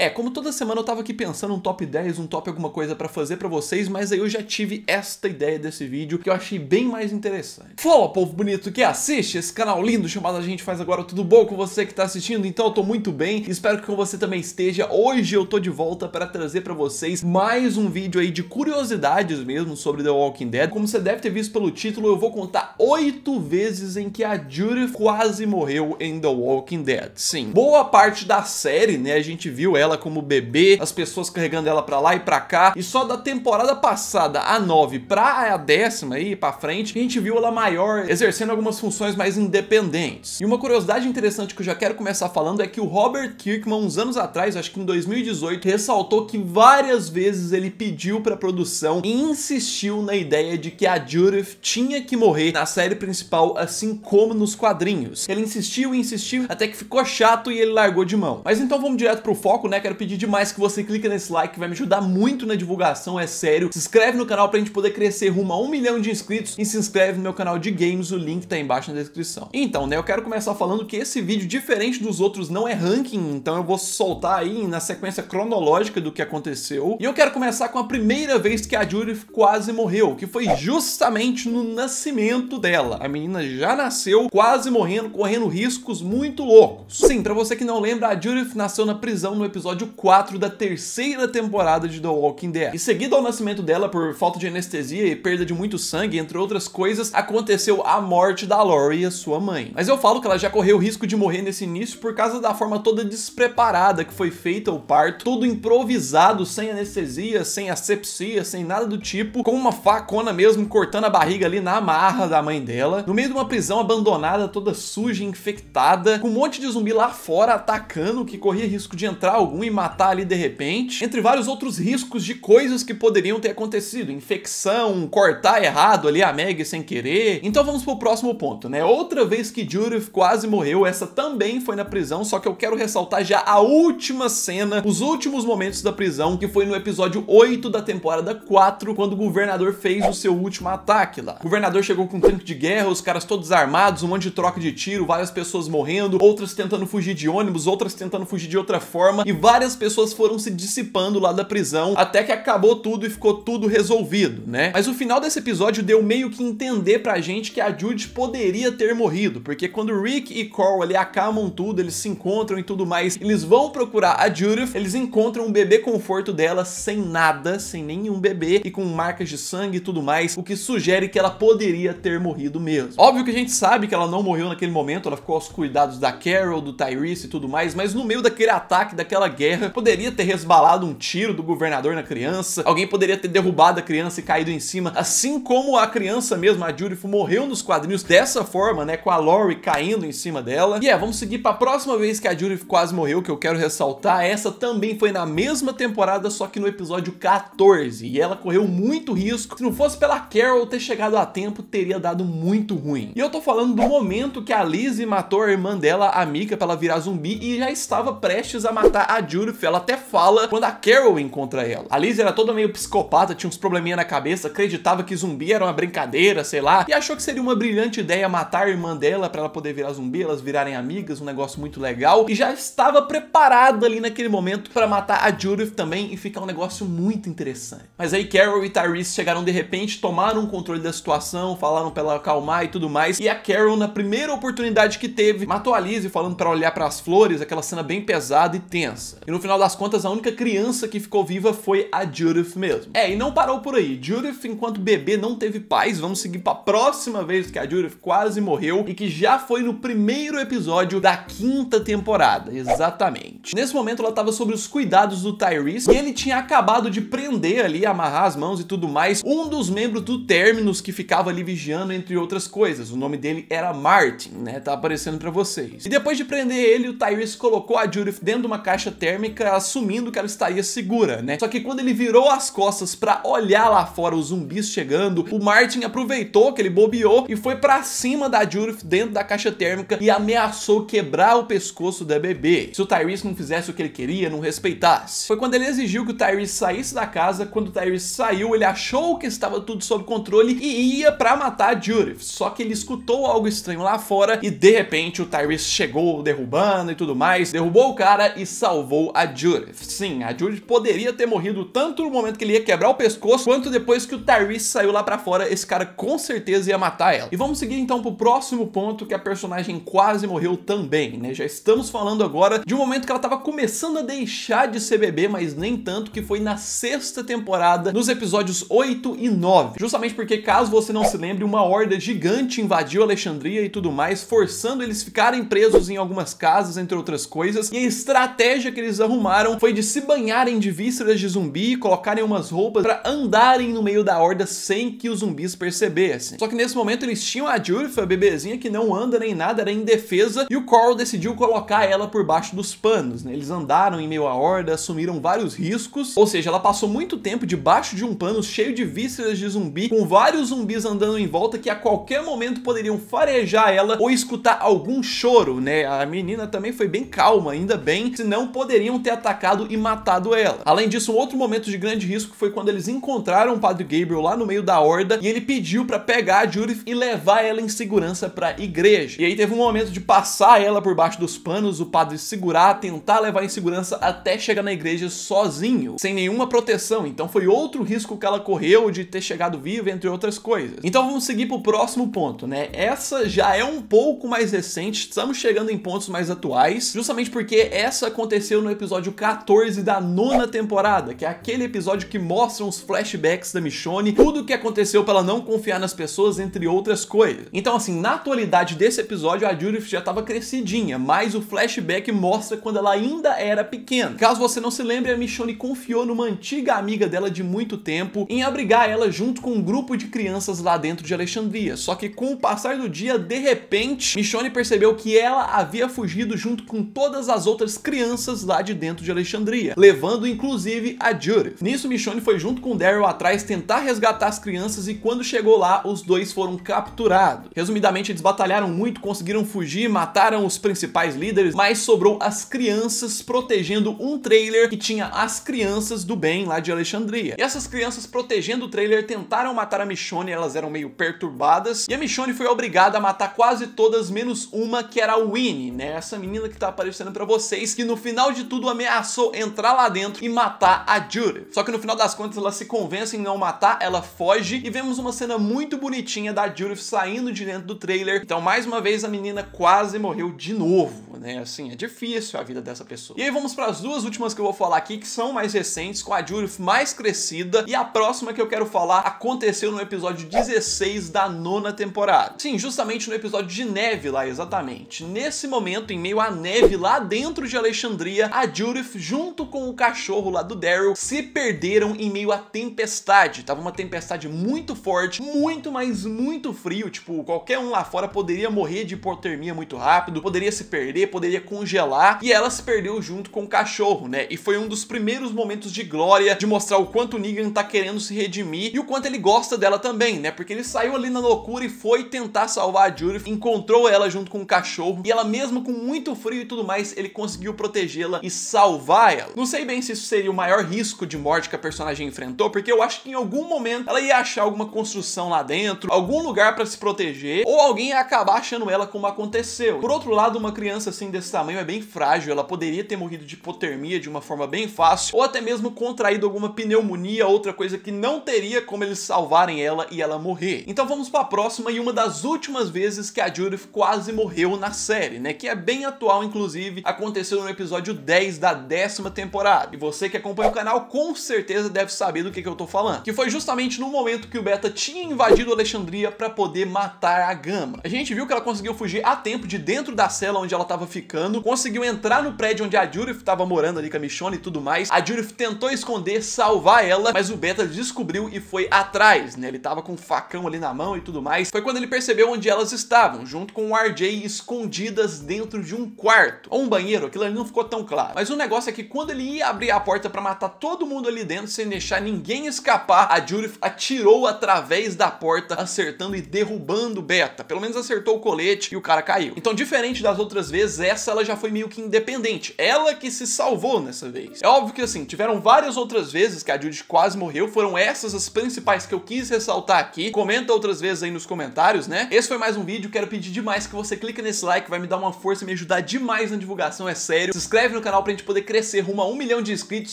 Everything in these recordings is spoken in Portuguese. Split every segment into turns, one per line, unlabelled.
É, como toda semana eu tava aqui pensando um top 10, um top alguma coisa para fazer para vocês, mas aí eu já tive esta ideia desse vídeo que eu achei bem mais interessante. Fala, povo bonito que assiste esse canal lindo chamado A Gente Faz Agora, tudo bom com você que tá assistindo? Então eu tô muito bem, espero que você também esteja. Hoje eu tô de volta para trazer para vocês mais um vídeo aí de curiosidades mesmo sobre The Walking Dead. Como você deve ter visto pelo título, eu vou contar oito vezes em que a Judith quase morreu em The Walking Dead. Sim, boa parte da série, né, a gente viu ela ela como bebê, as pessoas carregando ela pra lá e pra cá. E só da temporada passada, a 9, pra a décima aí, pra frente, a gente viu ela maior, exercendo algumas funções mais independentes. E uma curiosidade interessante que eu já quero começar falando é que o Robert Kirkman, uns anos atrás, acho que em 2018, ressaltou que várias vezes ele pediu pra produção e insistiu na ideia de que a Judith tinha que morrer na série principal, assim como nos quadrinhos. Ele insistiu e insistiu, até que ficou chato e ele largou de mão. Mas então vamos direto pro foco, né? né, quero pedir demais que você clica nesse like, que vai me ajudar muito na divulgação, é sério. Se inscreve no canal pra gente poder crescer rumo a um milhão de inscritos e se inscreve no meu canal de games, o link tá embaixo na descrição. Então, né, eu quero começar falando que esse vídeo, diferente dos outros, não é ranking, então eu vou soltar aí na sequência cronológica do que aconteceu. E eu quero começar com a primeira vez que a Judith quase morreu, que foi justamente no nascimento dela. A menina já nasceu quase morrendo, correndo riscos muito loucos. Sim, pra você que não lembra, a Judith nasceu na prisão no episódio episódio 4 da terceira temporada de The Walking Dead. Em seguida ao nascimento dela por falta de anestesia e perda de muito sangue, entre outras coisas, aconteceu a morte da Lori e a sua mãe. Mas eu falo que ela já correu o risco de morrer nesse início por causa da forma toda despreparada que foi feita o parto, tudo improvisado, sem anestesia, sem asepsia, sem nada do tipo, com uma facona mesmo cortando a barriga ali na amarra da mãe dela, no meio de uma prisão abandonada, toda suja, infectada, com um monte de zumbi lá fora atacando, que corria risco de entrar algum e matar ali de repente, entre vários outros riscos de coisas que poderiam ter acontecido, infecção, cortar errado ali a Meg sem querer. Então vamos pro próximo ponto, né? Outra vez que Judith quase morreu, essa também foi na prisão, só que eu quero ressaltar já a última cena, os últimos momentos da prisão, que foi no episódio 8 da temporada 4, quando o governador fez o seu último ataque lá. O governador chegou com um tanque de guerra, os caras todos armados, um monte de troca de tiro, várias pessoas morrendo, outras tentando fugir de ônibus, outras tentando fugir de outra forma, e várias pessoas foram se dissipando lá da prisão até que acabou tudo e ficou tudo resolvido, né? Mas o final desse episódio deu meio que entender pra gente que a Jude poderia ter morrido, porque quando Rick e Coral ali acalmam tudo, eles se encontram e tudo mais, eles vão procurar a Judith, eles encontram um bebê conforto dela sem nada, sem nenhum bebê e com marcas de sangue e tudo mais, o que sugere que ela poderia ter morrido mesmo. Óbvio que a gente sabe que ela não morreu naquele momento, ela ficou aos cuidados da Carol, do Tyrese e tudo mais, mas no meio daquele ataque, daquela guerra, poderia ter resbalado um tiro do governador na criança, alguém poderia ter derrubado a criança e caído em cima, assim como a criança mesmo, a Judith, morreu nos quadrinhos dessa forma, né, com a Lori caindo em cima dela. E é, vamos seguir para a próxima vez que a Judith quase morreu, que eu quero ressaltar, essa também foi na mesma temporada, só que no episódio 14, e ela correu muito risco. Se não fosse pela Carol ter chegado a tempo, teria dado muito ruim. E eu tô falando do momento que a Lizzie matou a irmã dela, a Mika, pra ela virar zumbi, e já estava prestes a matar a a Judith, ela até fala quando a Carol encontra ela. A Liz era toda meio psicopata, tinha uns probleminha na cabeça, acreditava que zumbi era uma brincadeira, sei lá, e achou que seria uma brilhante ideia matar a irmã dela para ela poder virar zumbi, elas virarem amigas, um negócio muito legal, e já estava preparada ali naquele momento para matar a Judith também e ficar um negócio muito interessante. Mas aí Carol e Tyrese chegaram de repente, tomaram o controle da situação, falaram para ela acalmar e tudo mais, e a Carol na primeira oportunidade que teve, matou a Liz falando para olhar para as flores, aquela cena bem pesada e tensa criança. E no final das contas, a única criança que ficou viva foi a Judith mesmo. É, e não parou por aí. Judith, enquanto bebê, não teve paz. Vamos seguir pra próxima vez que a Judith quase morreu e que já foi no primeiro episódio da quinta temporada. Exatamente. Nesse momento, ela tava sobre os cuidados do Tyrese e ele tinha acabado de prender ali, amarrar as mãos e tudo mais, um dos membros do Terminus que ficava ali vigiando, entre outras coisas. O nome dele era Martin, né? Tá aparecendo pra vocês. E depois de prender ele, o Tyrese colocou a Judith dentro de uma caixa térmica assumindo que ela estaria segura, né? Só que quando ele virou as costas para olhar lá fora os zumbis chegando, o Martin aproveitou que ele bobeou e foi para cima da Judith dentro da caixa térmica e ameaçou quebrar o pescoço da bebê. Se o Tyrese não fizesse o que ele queria, não respeitasse. Foi quando ele exigiu que o Tyrese saísse da casa, quando o Tyrese saiu, ele achou que estava tudo sob controle e ia para matar a Judith. Só que ele escutou algo estranho lá fora e de repente o Tyrese chegou derrubando e tudo mais, derrubou o cara e salvou salvou a Judith. Sim, a Judith poderia ter morrido tanto no momento que ele ia quebrar o pescoço, quanto depois que o Tyrese saiu lá pra fora, esse cara com certeza ia matar ela. E vamos seguir então pro próximo ponto, que a personagem quase morreu também, né? Já estamos falando agora de um momento que ela tava começando a deixar de ser bebê, mas nem tanto, que foi na sexta temporada, nos episódios 8 e 9. Justamente porque, caso você não se lembre, uma horda gigante invadiu Alexandria e tudo mais, forçando eles ficarem presos em algumas casas, entre outras coisas, e a estratégia estratégia que eles arrumaram foi de se banharem de vísceras de zumbi, e colocarem umas roupas para andarem no meio da horda sem que os zumbis percebessem. Só que nesse momento eles tinham a Jurfa, a bebezinha que não anda nem nada, era indefesa, e o Coral decidiu colocar ela por baixo dos panos. Né? Eles andaram em meio à horda, assumiram vários riscos, ou seja, ela passou muito tempo debaixo de um pano cheio de vísceras de zumbi, com vários zumbis andando em volta que a qualquer momento poderiam farejar ela ou escutar algum choro, né? A menina também foi bem calma, ainda bem, se não poderiam ter atacado e matado ela. Além disso, um outro momento de grande risco foi quando eles encontraram o padre Gabriel lá no meio da horda e ele pediu para pegar a Judith e levar ela em segurança para a igreja. E aí teve um momento de passar ela por baixo dos panos, o padre segurar, tentar levar em segurança até chegar na igreja sozinho, sem nenhuma proteção. Então foi outro risco que ela correu de ter chegado viva, entre outras coisas. Então vamos seguir pro próximo ponto, né? Essa já é um pouco mais recente, estamos chegando em pontos mais atuais, justamente porque essa aconteceu aconteceu no episódio 14 da nona temporada, que é aquele episódio que mostra os flashbacks da Michonne, tudo o que aconteceu pra ela não confiar nas pessoas, entre outras coisas. Então, assim, na atualidade desse episódio, a Judith já estava crescidinha, mas o flashback mostra quando ela ainda era pequena. Caso você não se lembre, a Michonne confiou numa antiga amiga dela de muito tempo em abrigar ela junto com um grupo de crianças lá dentro de Alexandria. Só que com o passar do dia, de repente, Michonne percebeu que ela havia fugido junto com todas as outras crianças lá de dentro de Alexandria, levando inclusive a Judith. Nisso, Michonne foi junto com Daryl atrás tentar resgatar as crianças e quando chegou lá, os dois foram capturados. Resumidamente, eles batalharam muito, conseguiram fugir, mataram os principais líderes, mas sobrou as crianças protegendo um trailer que tinha as crianças do bem lá de Alexandria. E essas crianças protegendo o trailer tentaram matar a Michonne, elas eram meio perturbadas, e a Michonne foi obrigada a matar quase todas, menos uma que era a Winnie, né? Essa menina que tá aparecendo pra vocês, que no final final de tudo ameaçou entrar lá dentro e matar a Judith. Só que no final das contas ela se convence em não matar, ela foge e vemos uma cena muito bonitinha da Judith saindo de dentro do trailer. Então mais uma vez a menina quase morreu de novo, né? Assim, é difícil a vida dessa pessoa. E aí vamos para as duas últimas que eu vou falar aqui que são mais recentes, com a Judith mais crescida e a próxima que eu quero falar aconteceu no episódio 16 da nona temporada. Sim, justamente no episódio de neve lá, exatamente. Nesse momento, em meio à neve lá dentro de Alexandria, dia, a Judith, junto com o cachorro lá do Daryl, se perderam em meio à tempestade. Tava uma tempestade muito forte, muito, mas muito frio. Tipo, qualquer um lá fora poderia morrer de hipotermia muito rápido, poderia se perder, poderia congelar. E ela se perdeu junto com o cachorro, né? E foi um dos primeiros momentos de glória, de mostrar o quanto o Negan tá querendo se redimir e o quanto ele gosta dela também, né? Porque ele saiu ali na loucura e foi tentar salvar a Judith, encontrou ela junto com o cachorro e ela mesmo com muito frio e tudo mais, ele conseguiu protegê-la e salvar ela. Não sei bem se isso seria o maior risco de morte que a personagem enfrentou, porque eu acho que em algum momento ela ia achar alguma construção lá dentro, algum lugar para se proteger, ou alguém ia acabar achando ela como aconteceu. Por outro lado, uma criança assim desse tamanho é bem frágil, ela poderia ter morrido de hipotermia de uma forma bem fácil, ou até mesmo contraído alguma pneumonia, outra coisa que não teria como eles salvarem ela e ela morrer. Então vamos para a próxima e uma das últimas vezes que a Judith quase morreu na série, né? Que é bem atual, inclusive, aconteceu no episódio 10 da décima temporada. E você que acompanha o canal com certeza deve saber do que, que eu tô falando. Que foi justamente no momento que o Beta tinha invadido Alexandria para poder matar a Gama. A gente viu que ela conseguiu fugir a tempo de dentro da cela onde ela tava ficando, conseguiu entrar no prédio onde a Judith tava morando ali com a Michonne e tudo mais. A Judith tentou esconder, salvar ela, mas o Beta descobriu e foi atrás, né? Ele tava com um facão ali na mão e tudo mais. Foi quando ele percebeu onde elas estavam, junto com o RJ escondidas dentro de um quarto. Ou um banheiro, aquilo ali não ficou tão claro. Mas o negócio é que quando ele ia abrir a porta para matar todo mundo ali dentro, sem deixar ninguém escapar, a Judith atirou através da porta, acertando e derrubando Beta. Pelo menos acertou o colete e o cara caiu. Então, diferente das outras vezes, essa ela já foi meio que independente. Ela que se salvou nessa vez. É óbvio que assim, tiveram várias outras vezes que a Judith quase morreu, foram essas as principais que eu quis ressaltar aqui. Comenta outras vezes aí nos comentários, né? Esse foi mais um vídeo, quero pedir demais que você clique nesse like, vai me dar uma força e me ajudar demais na divulgação, é sério. Se inscreve inscreve no canal pra gente poder crescer rumo a um milhão de inscritos.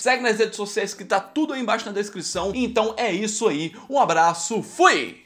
Segue nas redes sociais que tá tudo aí embaixo na descrição. Então é isso aí. Um abraço, fui!